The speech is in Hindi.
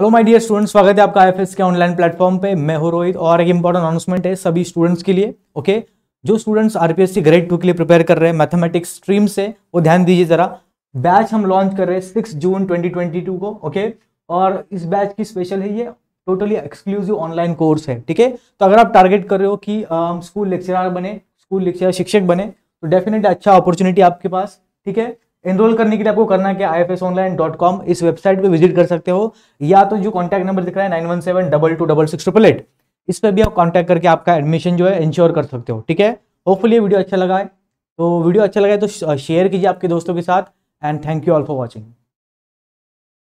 हेलो माय डियर स्टूडेंट्स स्वागत है आपका एफ के ऑनलाइन प्लेटफॉर्म पे मैं हूं रोहित और एक इंपॉर्टेंट अनाउंसमेंट है सभी स्टूडेंट्स के लिए ओके जो स्टूडेंट्स आरपीएससी ग्रेड टू के लिए प्रिपेयर कर रहे हैं मैथमेटिक्स स्ट्रीम से वो ध्यान दीजिए जरा बैच हम लॉन्च कर रहे हैं सिक्स जून ट्वेंटी को ओके और इस बैच की स्पेशल है ये टोटली एक्सक्लूसिव ऑनलाइन कोर्स है ठीक है तो अगर आप टारगेट कर रहे हो कि स्कूल लेक्चरार बने स्कूल लेक्चरर शिक्षक बने तो डेफिनेटली अच्छा अपॉर्चुनिटी आपके पास ठीक है एनरोल करने के लिए आपको करना क्या I F S online dot com इस वेबसाइट पे विजिट कर सकते हो या तो जो कॉन्टैक्ट नंबर दिख रहा है nine one seven double two double six triple eight इस पर भी आप कॉन्टैक्ट करके आपका एडमिशन जो है इंश्योर कर सकते हो ठीक है होपफुली वीडियो अच्छा लगा है तो वीडियो अच्छा लगा है तो शेयर कीजिए आपके दोस्तों के साथ and thank you all for watching